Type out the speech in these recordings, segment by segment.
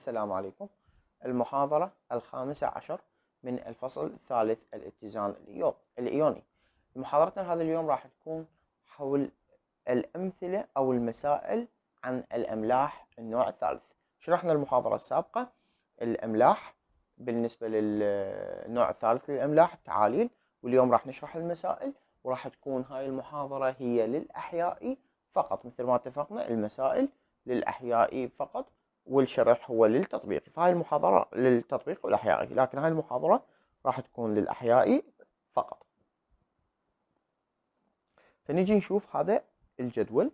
السلام عليكم المحاضرة الخامسة عشر من الفصل الثالث الاتزان الإيوني محاضرتنا هذا اليوم راح تكون حول الأمثلة أو المسائل عن الأملاح النوع الثالث شرحنا المحاضرة السابقة الأملاح بالنسبة للنوع الثالث للأملاح التعاليل واليوم راح نشرح المسائل وراح تكون هاي المحاضرة هي للأحيائي فقط مثل ما اتفقنا المسائل للأحيائي فقط والشرح هو للتطبيق فهاي المحاضرة للتطبيق والأحيائي لكن هاي المحاضرة راح تكون للأحيائي فقط فنجي نشوف هذا الجدول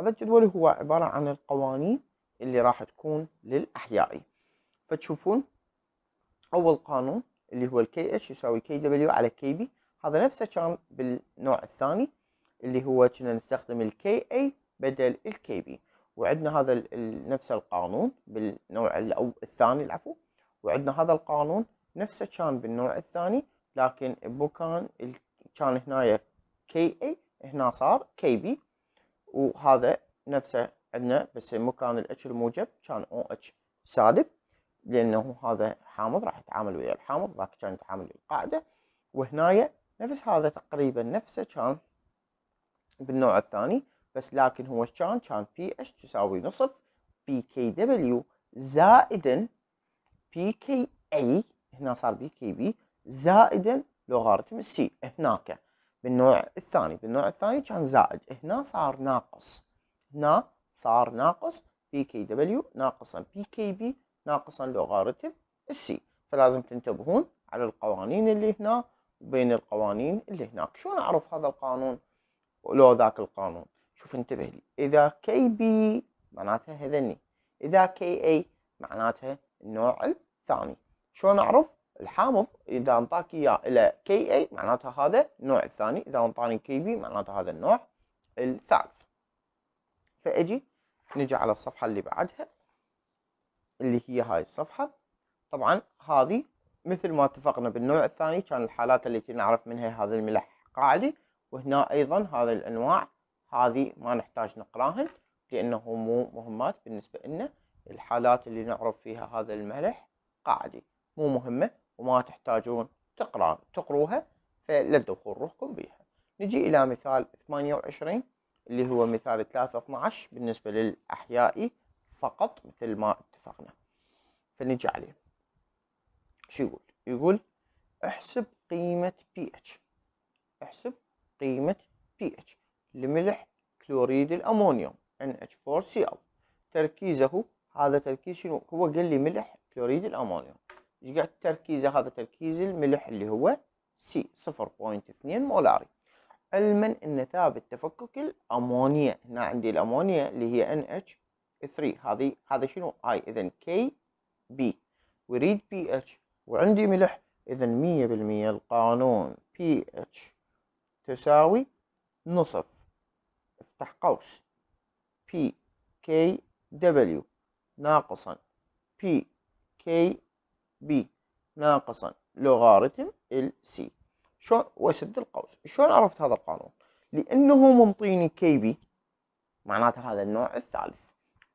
هذا الجدول هو عبارة عن القوانين اللي راح تكون للأحيائي فتشوفون أول قانون اللي هو الكي اتش يساوي كي دبليو على كي بي هذا نفسه كان بالنوع الثاني اللي هو كنا نستخدم الكي اي بدل الكي بي وعندنا هذا نفس القانون بالنوع الثاني العفو وعندنا هذا القانون نفسه كان بالنوع الثاني لكن بمكان كان هنايا كي اي هنا صار كي بي وهذا نفسه عندنا بس مكان الاتش الموجب كان او اتش سالب لانه هذا حامض راح يتعامل ويا الحامض ذاك كان يتعامل ويا القاعده وهنايا نفس هذا تقريبا نفسه كان بالنوع الثاني بس لكن هو كان كان بي تساوي نصف بي كي دبليو زائدا بي كي اي هنا صار بي كي بي زائدا لوغاريتم سي هناك بالنوع الثاني بالنوع الثاني كان زائد هنا صار ناقص هنا صار ناقص بي كي دبليو ناقصا بي كي بي ناقصا لوغاريتم c فلازم تنتبهون على القوانين اللي هنا وبين القوانين اللي هناك شو نعرف هذا القانون ولو ذاك القانون شوف انتبه لي إذا كي بي معناتها هذني إذا كي أي معناتها النوع الثاني شلون أعرف الحامض إذا انطاك إياه إلى كي أي معناتها هذا النوع الثاني إذا انطاني كي بي معناتها هذا النوع الثالث فأجي نجي على الصفحة اللي بعدها اللي هي هاي الصفحة طبعا هذه مثل ما اتفقنا بالنوع الثاني كان الحالات التي نعرف منها هذا الملح قاعدي وهنا أيضا هذه الأنواع هذه ما نحتاج نقراهن لأنه مو مهمات بالنسبة لنا الحالات اللي نعرف فيها هذا الملح قاعدي مو مهمة وما تحتاجون تقرأ تقروها فلا تدخل روحكم بيها نجي إلى مثال 28 اللي هو مثال 3 12 بالنسبة للأحيائي فقط مثل ما اتفقنا فنجي عليه شو يقول يقول احسب قيمة pH احسب قيمة pH لملح كلوريد الأمونيوم NH4Cl تركيزه هذا تركيز شنو هو قال لي ملح كلوريد الأمونيوم ايش قاعد تركيزه هذا تركيز الملح اللي هو C 0.2 مولاري علما ان ثابت تفكك الامونيا هنا عندي الامونيا اللي هي NH3 هذه هذا شنو هاي اذا KB وريد pH وعندي ملح اذا 100% القانون pH تساوي نصف افتح قوس P K W ناقصا P K B ناقصا لوغاريتم ال C شلون واسد القوس شلون عرفت هذا القانون لانه منطيني كي بي معناته هذا النوع الثالث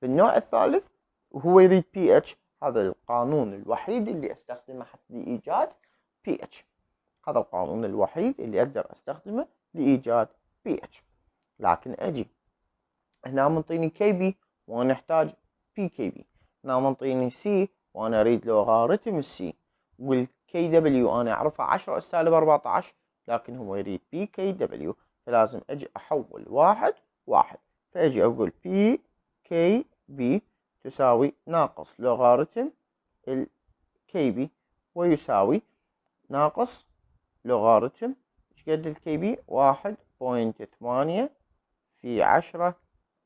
بالنوع الثالث هو يريد بي اتش هذا القانون الوحيد اللي استخدمه حتى لايجاد بي اتش هذا القانون الوحيد اللي اقدر استخدمه لايجاد بي اتش لكن اجي هنا منطيني كي بي وانا احتاج بي كي بي هنا منطيني سي وانا اريد لوغاريتم السي والكي دبليو انا اعرفها 10 اس سالب 14 لكن هو يريد بي كي دبليو فلازم اجي احول واحد واحد فاجي اقول بي كي بي تساوي ناقص لوغاريتم الكي بي ويساوي ناقص لوغاريتم ايش قد الكي بي واحد بوينت ثمانية في عشرة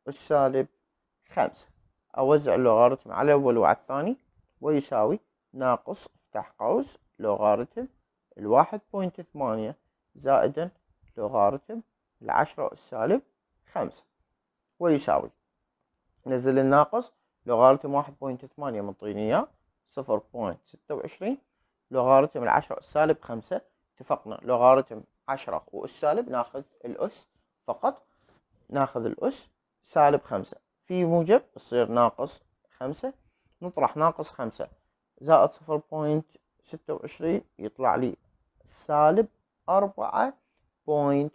والسالب خمسة أوزع اللوغاريتم على الأول وعلى الثاني ويساوي ناقص افتح قوس لوغاريتم الواحد بوينت ثمانية زائدا لوغاريتم العشرة والسالب خمسة ويساوي نزل الناقص لوغاريتم واحد بوينت ثمانية منطيني إياه صفر بوينت ستة وعشرين لوغاريتم العشرة والسالب خمسة اتفقنا لوغاريتم عشرة والسالب ناخذ الأس فقط ناخذ الأس سالب خمسة في موجب تصير ناقص خمسة نطرح ناقص خمسة زائد صفر بوينت ستة وعشرين يطلع لي سالب أربعة بوينت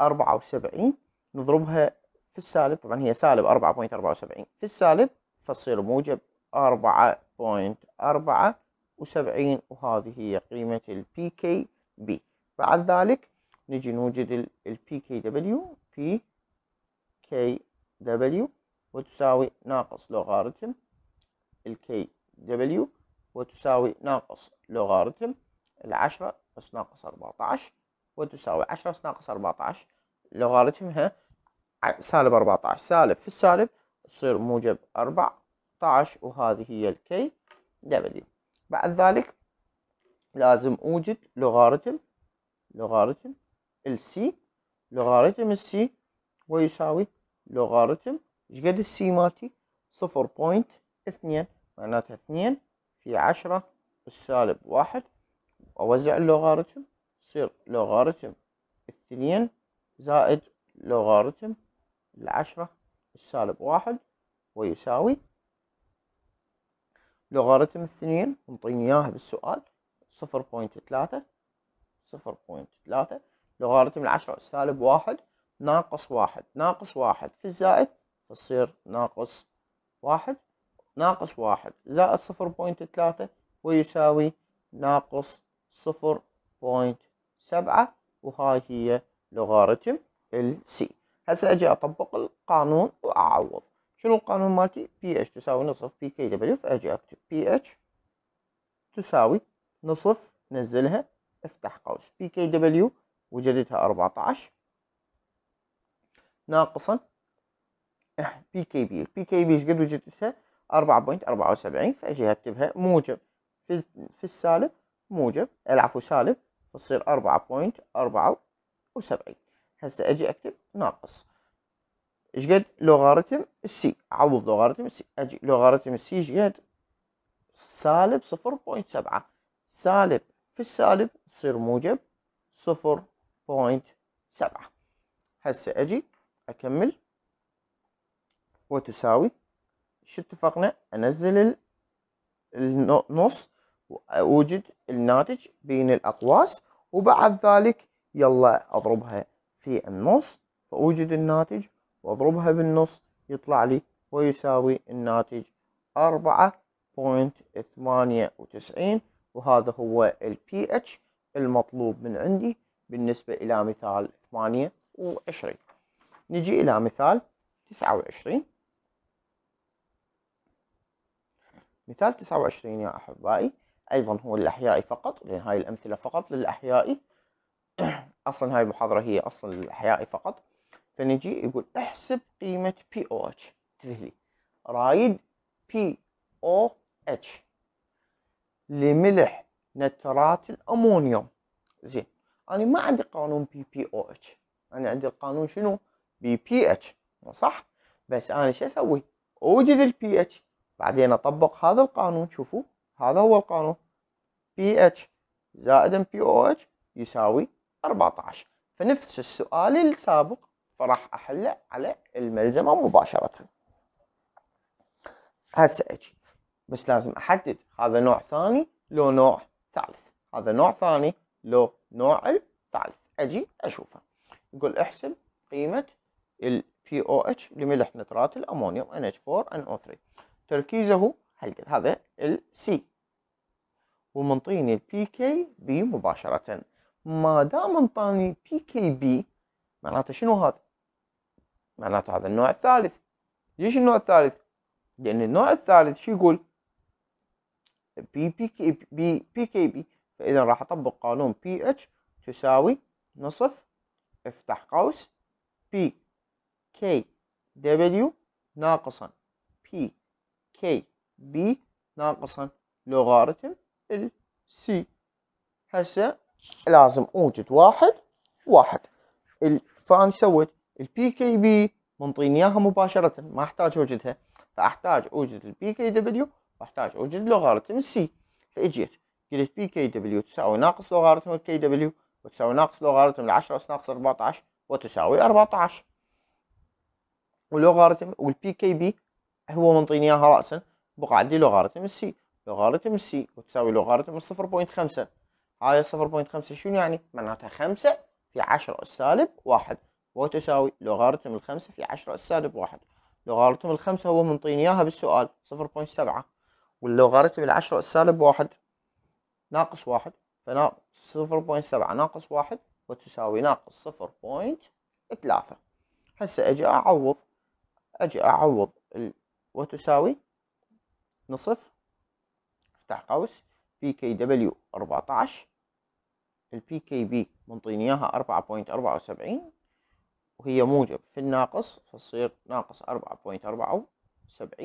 أربعة وسبعين نضربها في السالب طبعا هي سالب أربعة بوينت أربعة وسبعين في السالب فتصير موجب أربعة بوينت أربعة وسبعين وهذه هي قيمة البي PKB بعد ذلك نجي نوجد البي PKW دبليو كي دبليو وتساوي ناقص لوغاريتم الكي دبليو وتساوي ناقص لوغاريتم العشرة بس ناقص أربعة عشر وتساوي عشرة بس ناقص أربعة عشر لوغاريتمها سالب أربعة عشر سالب في السالب تصير موجب أربعة عشر وهذه هي الكي دبليو بعد ذلك لازم أوجد لوغاريتم لوغاريتم السي لوغاريتم السي ويساوي لوغاريتم شقد السي مالتي صفر بوينت اثنين معناتها اثنين في عشرة السالب واحد وأوزع اللوغاريتم يصير لوغاريتم اثنين زائد لوغاريتم العشرة السالب واحد ويساوي لوغاريتم اثنين انطيني اياها بالسؤال صفر بوينت ثلاثة صفر بوينت ثلاثة لوغاريتم العشرة السالب واحد ناقص واحد ناقص واحد في الزائد تصير ناقص واحد ناقص واحد زائد صفر بوينت ثلاثة ويساوي ناقص صفر بوينت سبعة وهاي هي لوغاريتم ال السي هسه اجي اطبق القانون واعوض شنو القانون مالتي بي اتش تساوي نصف بي كي دبليو فاجي اكتب بي اتش تساوي نصف نزلها افتح قوس بي كي دبليو وجدتها 14 ناقصا بي كي بي بي كي بي قد وجدتها 4.74 فاجي اكتبها موجب في في السالب موجب العفو سالب تصير 4.74 هسه اجي اكتب ناقص ايش قد لوغاريتم السي عوض لوغاريتم السي اجي لوغاريتم السي ايش قد سالب 0.7 سالب في السالب تصير موجب 0.7 هسه اجي اكمل وتساوي شو اتفقنا انزل النص واوجد الناتج بين الاقواس وبعد ذلك يلا اضربها في النص فاوجد الناتج واضربها بالنص يطلع لي ويساوي الناتج أربعة بوينت ثمانية وتسعين وهذا هو ال pH المطلوب من عندي بالنسبة إلى مثال ثمانية وعشرين نجي إلى مثال 29 مثال 29 يا أحبائي أيضا هو للأحياء فقط لأن هاي الأمثلة فقط للأحياء أصلا هاي المحاضرة هي أصلا للأحياء فقط فنجي يقول احسب قيمة بي او اتش انتبه لي رايد بي او اتش لملح نترات الأمونيوم زين أنا ما عندي قانون بي بي او اتش أنا عندي القانون شنو ببي اتش مو صح بس انا شو اسوي اوجد البي اتش بعدين اطبق هذا القانون شوفوا هذا هو القانون بي اتش زائد بي او اتش يساوي 14 فنفس السؤال السابق فراح احله على الملزمه مباشره هسه اجي بس لازم احدد هذا نوع ثاني لو نوع ثالث هذا نوع ثاني لو نوع ثالث اجي اشوفه يقول احسب قيمه ال POH لملح نترات الأمونيوم NH4NO3 تركيزه هلقد هذا ال C ومنطيني ال PKB مباشرة ما دام انطاني PKB معناته شنو هذا؟ معناته هذا النوع الثالث ليش النوع الثالث؟ لأن النوع الثالث شو يقول؟ بي بي كي بي بي كي بي فإذا راح أطبق قانون pH تساوي نصف افتح قوس بي كي ناقصا PKB كي بي ناقصا لوغاريتم C هسه لازم اوجد واحد واحد فانا سويت ال PKB منطيني اياها مباشرة ما احتاج اوجدها فاحتاج اوجد ال PKW واحتاج اوجد لوغاريتم C فاجيت قلت PKW تساوي ناقص لوغاريتم الكي دبليو وتساوي ناقص لوغاريتم العشرة اس ناقص 14 وتساوي 14 ولوغاريتم والبي كي بي هو منطيني اياها راسا بقى عندي لوغاريتم السي لوغاريتم السي وتساوي لوغاريتم 0.5 هاي 0.5 شنو يعني معناتها 5 في 10 سالب 1 وتساوي لوغاريتم 5 في 10 سالب 1 لوغاريتم الخمسة هو منطيني اياها بالسؤال 0.7 واللوغاريتم العشرة سالب 1 ناقص 1 فناقص 0.7 ناقص 1 وتساوي ناقص 0.3 هسه اجي اعوض أجي أعوض وتساوي نصف افتح قوس بي كي دبليو 14 البي كي بي منطيني اياها 4.74 وهي موجب في الناقص فتصير ناقص 4.74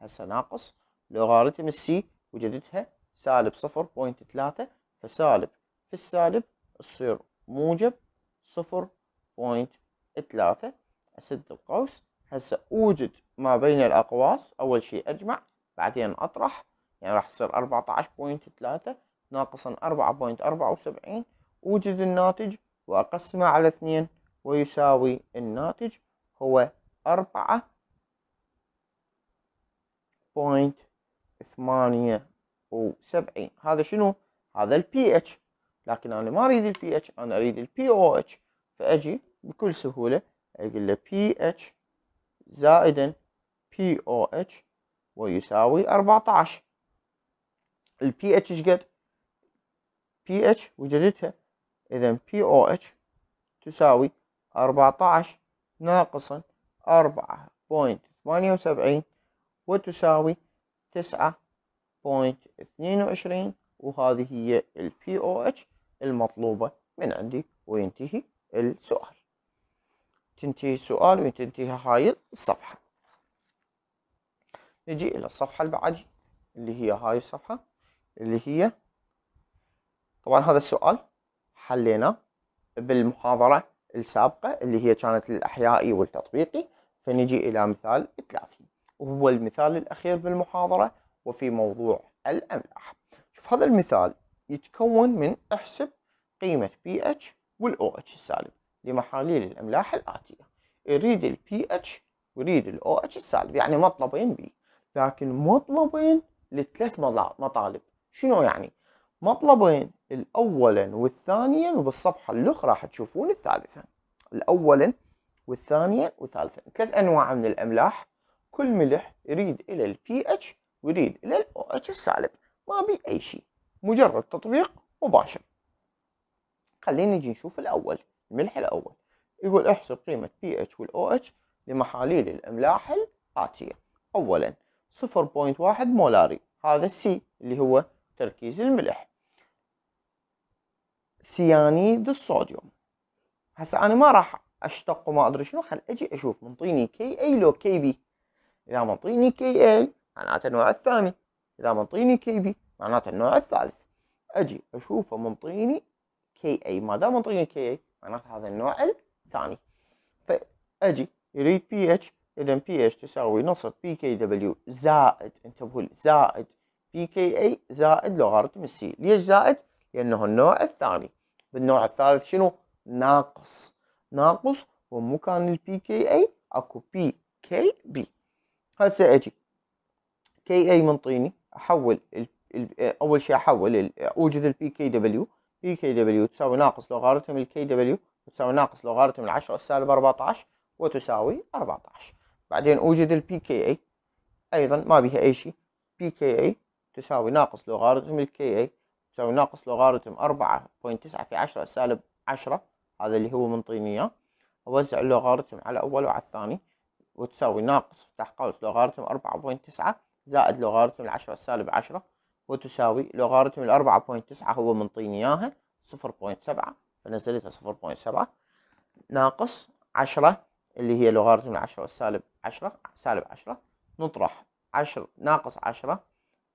هسه ناقص لوغاريتم السي وجدتها سالب 0.3 فسالب في السالب تصير موجب 0.3 اسد القوس هسه اوجد ما بين الاقواس اول شيء اجمع بعدين اطرح يعني راح تصير 14.3 ناقصا 4.74 اوجد الناتج واقسمه على 2 ويساوي الناتج هو 4.78 بوينت ثمانية وسبعين هذا شنو؟ هذا البي اتش لكن أنا ما أريد البي اتش أنا أريد البي او اتش فأجي بكل سهولة أقول له بي اتش زائد بي او اتش ويساوي 14 البي اتش ايش قد؟ بي اتش وجدتها اذا بي او اتش تساوي 14 ناقصا 4.78 وتساوي 9.22 وهذه هي البي او اتش المطلوبة من عندي وينتهي السؤال تنتهي السؤال وتنتهي هاي الصفحة نجي إلى الصفحة اللي بعدها اللي هي هاي الصفحة اللي هي طبعا هذا السؤال حليناه بالمحاضرة السابقة اللي هي كانت للأحيائي والتطبيقي فنجي إلى مثال 30 وهو المثال الأخير بالمحاضرة وفي موضوع الأملاح شوف هذا المثال يتكون من احسب قيمة pH والOH السالب لمحاليل الأملاح الآتية يريد الـ pH ويريد الـ OH السالب يعني مطلبين بي لكن مطلبين لثلاث مطالب شنو يعني؟ مطلبين الأولا والثانيا وبالصفحة الأخرى راح تشوفون الثالثة الأولا والثانيا والثالثة ثلاث أنواع من الأملاح كل ملح يريد إلى الـ pH ويريد إلى الـ OH السالب ما بي أي شيء مجرد تطبيق مباشر خلينا نجي نشوف الأول الملح الأول يقول احسب قيمة pH والـ OH لمحاليل الأملاح الآتية أولا 0.1 مولاري هذا C اللي هو تركيز الملح سيانيد الصوديوم هسه أنا ما راح أشتق وما أدري شنو خل أجي أشوف منطيني كي أي لو كي بي إذا منطيني كي أي معناته النوع الثاني إذا منطيني كي بي معناته النوع الثالث أجي أشوفه منطيني كي أي ما دام منطيني كي أي معناتها هذا النوع الثاني فأجي يريد بي اتش إذا بي اتش تساوي نصف بي كي دبليو زائد انتبهوا زائد بي كي اي زائد لوغاريتم السي ليش زائد؟ لأنه النوع الثاني بالنوع الثالث شنو؟ ناقص ناقص ومكان البي كي اي اكو بي كي بي هسه اجي كي اي منطيني احول ال ال اول شيء احول اوجد البي كي دبليو في كي دبليو تساوي ناقص لوغاريتم الكي دبليو وتساوي ناقص لوغاريتم العشرة السالب 14 وتساوي 14 بعدين أوجد البي كي أي أيضا ما بها أي شيء بي كي أي تساوي ناقص لوغاريتم الكي أي تساوي ناقص لوغاريتم أربعة بوينت تسعة في عشرة السالب عشرة هذا اللي هو منطيني إياه أوزع اللوغاريتم على أول وعلى الثاني وتساوي ناقص افتح قوس لوغاريتم أربعة بوينت تسعة زائد لوغاريتم العشرة السالب عشرة وتساوي لوغاريتم الأربعة بوينت تسعة هو منطيني إياها صفر بوينت سبعة فنزلتها صفر بوينت سبعة ناقص عشرة اللي هي لوغاريتم العشرة والسالب عشرة سالب عشرة نطرح عشر ناقص عشرة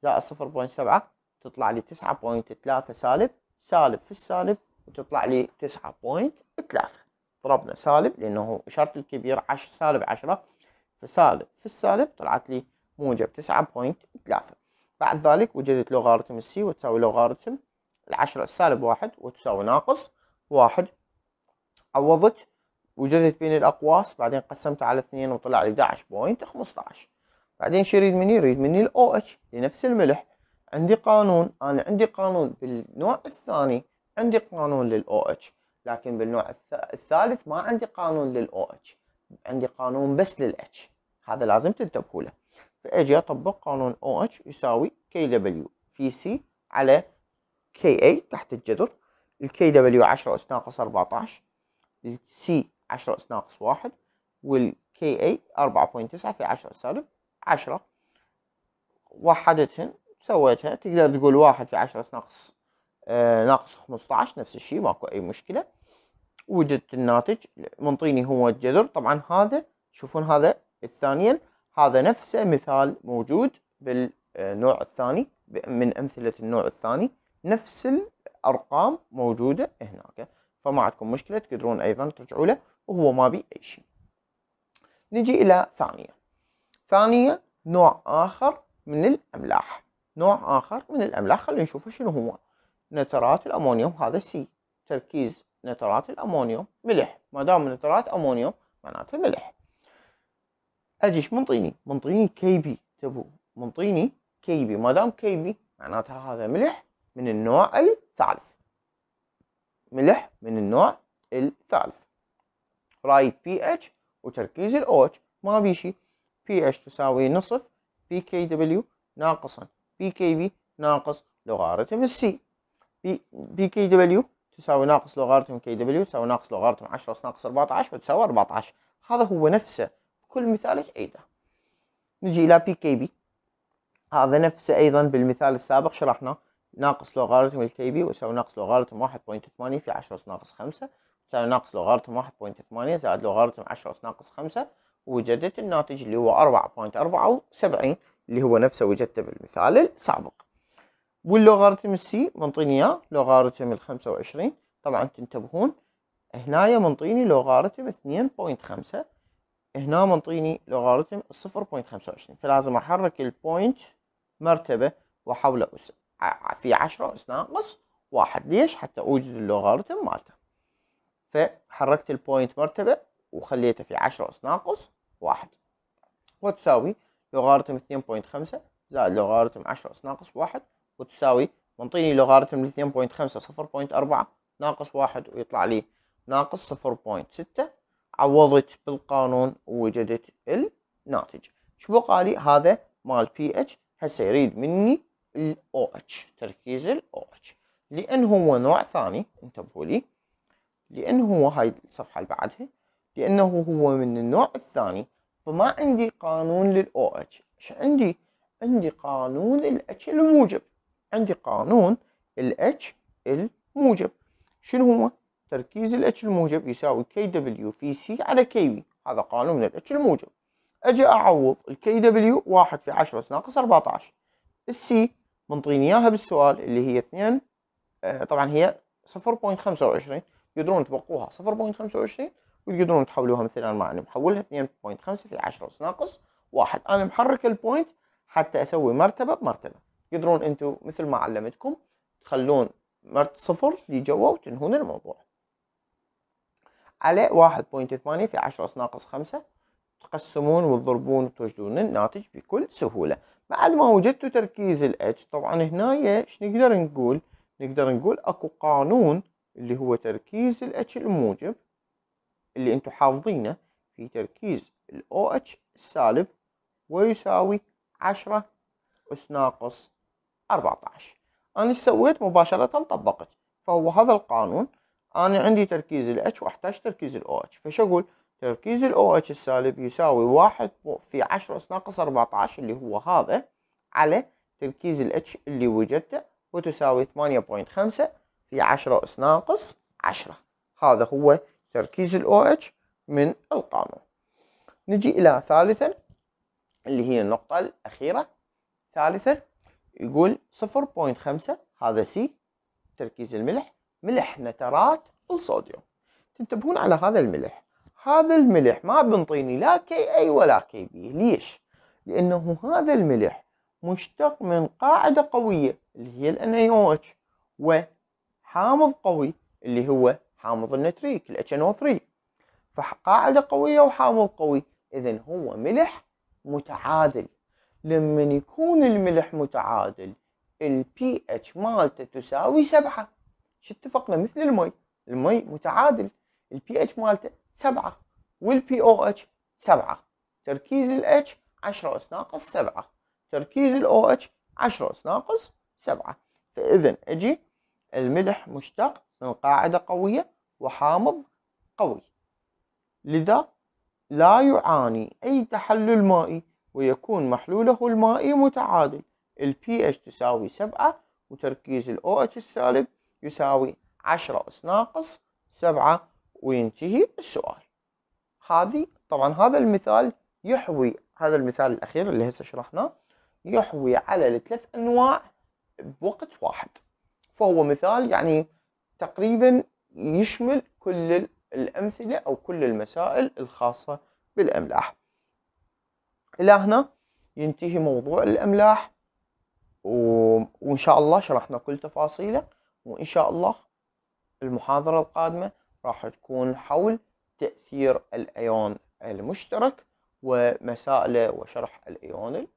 زائد صفر بوينت سبعة تطلع لي تسعة بوينت ثلاثة سالب سالب في السالب وتطلع لي تسعة بوينت ثلاثة ضربنا سالب لأنه شرط الكبير عشر سالب عشرة فسالب في السالب طلعت لي موجب تسعة بوينت ثلاثة بعد ذلك وجدت لوغاريتم السي وتساوي لوغاريتم العشرة سالب واحد وتساوي ناقص واحد عوضت وجدت بين الأقواس بعدين قسمت على اثنين وطلع لي 11 بوينت 15 بعدين شو يريد مني؟ يريد مني الـ OH لنفس الملح عندي قانون أنا عندي قانون بالنوع الثاني عندي قانون للـ OH لكن بالنوع الثالث ما عندي قانون للـ OH عندي قانون بس H هذا لازم تنتبهوا له فاجي اطبق قانون OH يساوي KW في C على KA تحت الجذر الكي KW 10 اس ناقص 14 C 10 اس ناقص 1 والكي KA 4.9 في 10 سالب 10 وحدتهم سويتها تقدر تقول 1 في 10 اس ناقص آه، ناقص 15 نفس الشيء ماكو اي مشكله وجدت الناتج منطيني هو الجذر طبعا هذا شوفون هذا الثانيا هذا نفسه مثال موجود بالنوع الثاني من أمثلة النوع الثاني نفس الأرقام موجودة هناك فما عندكم مشكلة تقدرون أيضا ترجعوا له وهو ما بي أي شيء نجي إلى ثانية ثانية نوع آخر من الأملاح نوع آخر من الأملاح خلينا نشوف شنو هو نترات الأمونيوم هذا سي تركيز نترات الأمونيوم ملح ما دام نترات أمونيوم معناته ملح اجيش منطيني منطيني كي بي تبو منطيني كي بي ما دام كي بي معناتها هذا ملح من النوع الثالث ملح من النوع الثالث رايت بي اتش وتركيز الاو ما بي شيء بي اتش تساوي نصف بي كي دبليو ناقصا بي كي بي ناقص لوغاريتم السي بي بي كي دبليو تساوي ناقص لوغاريتم كي دبليو تساوي ناقص لوغاريتم 10 ناقص 14 وتساوي 14 هذا هو نفسه كل مثال أعيده نجي إلى بي كي بي هذا نفسه أيضا بالمثال السابق شرحناه ناقص لوغاريتم الكي بي ويساوي ناقص لوغاريتم 1.8 في 10 أس ناقص 5 يساوي ناقص لوغاريتم 1.8 زائد لوغاريتم 10 أس ناقص 5 وجدت الناتج اللي هو 4.74 اللي هو نفسه وجدته بالمثال السابق واللوغاريتم السي منطيني اياه لوغاريتم ال 25 طبعا تنتبهون هنايا منطيني لوغاريتم 2.5 هنا منطيني لوغاريتم 0.25 فلازم احرك البوينت مرتبة وحول أس في 10 أس ناقص واحد ليش حتى أوجد اللوغاريتم مالته فحركت البوينت مرتبة وخليته في 10 أس ناقص واحد وتساوي لوغاريتم 2.5 زائد لوغاريتم 10 أس ناقص واحد وتساوي منطيني لوغاريتم 2.5 0.4 ناقص واحد ويطلع لي ناقص 0.6 عوضت بالقانون ووجدت الناتج شو بقى لي هذا مال بي اتش هسه يريد مني الاو اتش تركيز الاو اتش لان هو نوع ثاني انتبهوا لي لان هو هاي الصفحه اللي بعدها لانه هو من النوع الثاني فما عندي قانون للاو اتش ايش عندي عندي قانون الاتش الموجب عندي قانون الاتش الموجب شنو هو تركيز الاتش الموجب يساوي كي دبليو في سي على كي في هذا قانون الاتش الموجب اجي اعوض الكي دبليو 1 في 10 اس ناقص 14 السي منطيني اياها بالسؤال اللي هي 2 آه طبعا هي 0.25 يقدرون تبقوها 0.25 وتقدرون تحولوها مثلا ما انا محولها 2.5 في 10 اس ناقص 1 انا محرك البوينت حتى اسوي مرتبه بمرتبه تقدرون انتم مثل ما علمتكم تخلون مرت صفر لجوا وتنهون الموضوع على 1.8 في 10 في ناقص 5 تقسمون وتضربون وتوجدون الناتج بكل سهولة بعد ما وجدتوا تركيز ال H طبعا هنا ايش نقدر نقول نقدر نقول اكو قانون اللي هو تركيز ال H الموجب اللي انتم حافظينه في تركيز ال OH السالب ويساوي 10 اس ناقص 14 انا سويت مباشرة طبقت فهو هذا القانون انا عندي تركيز ال H واحتاج تركيز ال OH فش اقول تركيز ال OH السالب يساوي واحد في عشرة اس ناقص 14 اللي هو هذا على تركيز ال H اللي وجدته وتساوي 8.5 في عشرة اس ناقص 10 هذا هو تركيز ال OH من القانون نجي إلى ثالثا اللي هي النقطة الأخيرة ثالثا يقول 0.5 هذا سي تركيز الملح ملح نترات الصوديوم تنتبهون على هذا الملح هذا الملح ما بنطيني لا كي اي ولا كي بي ليش لانه هذا الملح مشتق من قاعده قويه اللي هي الان اتش وحامض قوي اللي هو حامض النتريك ال HNO3 فقاعده قويه وحامض قوي اذا هو ملح متعادل لما يكون الملح متعادل البي اتش مالته تساوي سبعة شو اتفقنا مثل المي المي متعادل البي pH مالته 7 والبي pOH 7 تركيز H 10 اس ناقص 7 تركيز الاو OH 10 اس ناقص 7 فاذا اجي الملح مشتق من قاعده قويه وحامض قوي لذا لا يعاني اي تحلل مائي ويكون محلوله المائي متعادل البي pH تساوي 7 وتركيز الاو OH السالب يساوي عشرة أس ناقص سبعة وينتهي السؤال هذه طبعا هذا المثال يحوي هذا المثال الأخير اللي هسه شرحناه يحوي على الثلاث أنواع بوقت واحد فهو مثال يعني تقريبا يشمل كل الأمثلة أو كل المسائل الخاصة بالأملاح إلى هنا ينتهي موضوع الأملاح وإن شاء الله شرحنا كل تفاصيله وإن شاء الله المحاضرة القادمة راح تكون حول تأثير الأيون المشترك ومسائله وشرح الأيون المشترك